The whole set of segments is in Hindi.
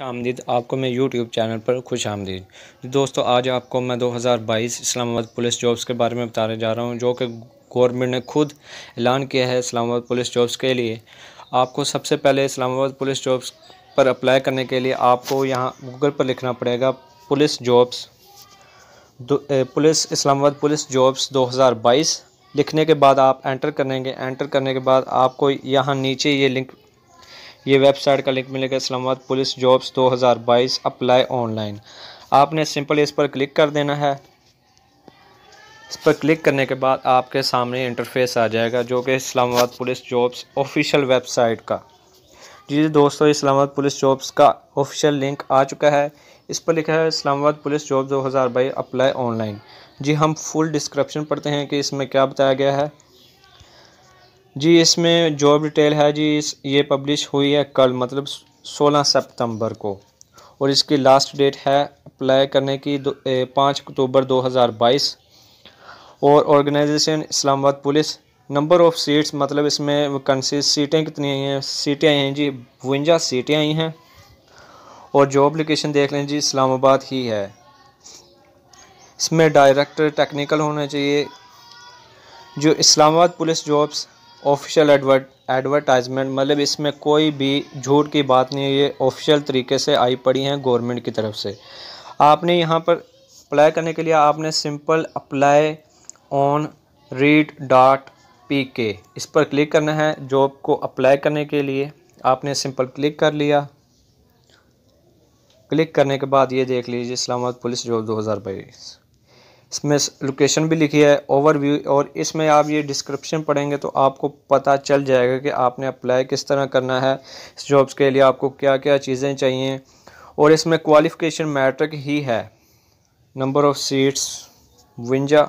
खुश आमदीद आपको मैं यूट्यूब चैनल पर खुश आमदीद दोस्तों आज आपको मैं 2022 इस्लामाबाद पुलिस जॉब्स के बारे में बताने जा रहा हूँ जो कि गवर्नमेंट ने खुद ऐलान किया है इस्लामाबाद पुलिस जॉब्स के लिए आपको सबसे पहले इस्लामाबाद पुलिस जॉब्स पर अप्लाई करने के लिए आपको यहाँ गूगल पर लिखना पड़ेगा police jobs police Islamabad police jobs दो लिखने के बाद आप एंटर करेंगे एंटर करने के बाद आपको यहाँ नीचे ये लिंक ये वेबसाइट का लिंक मिलेगा Islamabad police jobs 2022 apply online आपने सिंपल इस पर क्लिक कर देना है इस पर क्लिक करने के बाद आपके सामने इंटरफेस आ जाएगा जो कि Islamabad police jobs official website का जी दोस्तों इस्लामाबाद पुलिस जॉब्स का ऑफिशियल लिंक आ चुका है इस पर लिखा है इस्लामाबाद पुलिस जॉब दो हज़ार बाईस अप्लाई ऑनलाइन जी हम फुल डिस्क्रिप्शन पढ़ते हैं कि इसमें क्या बताया गया है जी इसमें जॉब डिटेल है जी इस ये पब्लिश हुई है कल मतलब 16 सितंबर को और इसकी लास्ट डेट है अप्लाई करने की पाँच अक्टूबर 2022 और organisation Islamabad police number of seats मतलब इसमें वैकेंसी सीटें कितनी आई हैं सीटें आई हैं जी बवंजा सीटें आई हैं और जॉब लोकेशन देख लें जी इस्लामाबाद ही है इसमें डायरेक्टर टेक्निकल होना चाहिए जो Islamabad police jobs official advert advertisement मतलब इसमें कोई भी झूठ की बात नहीं है ये ऑफिशियल तरीके से आई पड़ी हैं गवर्नमेंट की तरफ से आपने यहाँ पर अप्लाई करने के लिए आपने simple apply on read dot P K इस पर क्लिक करना है जॉब को अप्लाई करने के लिए आपने सिंपल क्लिक कर लिया क्लिक करने के बाद ये देख लीजिए इस्लामाबाद पुलिस जॉब दो हज़ार बाईस इसमें लोकेशन भी लिखी है ओवरव्यू और इसमें आप ये डिस्क्रिप्शन पढ़ेंगे तो आपको पता चल जाएगा कि आपने अप्लाई किस तरह करना है इस जॉब्स के लिए आपको क्या क्या चीज़ें चाहिए और इसमें क्वालिफ़िकेशन मैट्रिक ही है नंबर ऑफ़ सीट्स विंजा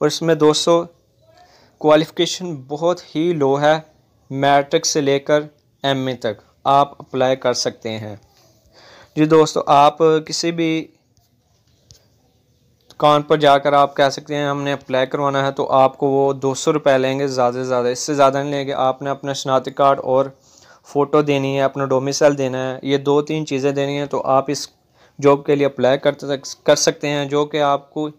और इसमें दोस्तों क्वालिफ़िकेशन बहुत ही लो है मैट्रिक से लेकर एम तक आप अप्लाई कर सकते हैं जी दोस्तों आप किसी भी दुकान पर जाकर आप कह सकते हैं हमने अप्लाई करवाना है तो आपको वो दो सौ रुपये लेंगे ज़्यादा से ज़्यादा इससे ज़्यादा नहीं लेंगे आपने अपना शनाख्ती कार्ड और फ़ोटो देनी है अपना डोमिसल देना है ये दो तीन चीज़ें देनी है तो आप इस जॉब के लिए अप्लाई कर सकते हैं जो कि आपको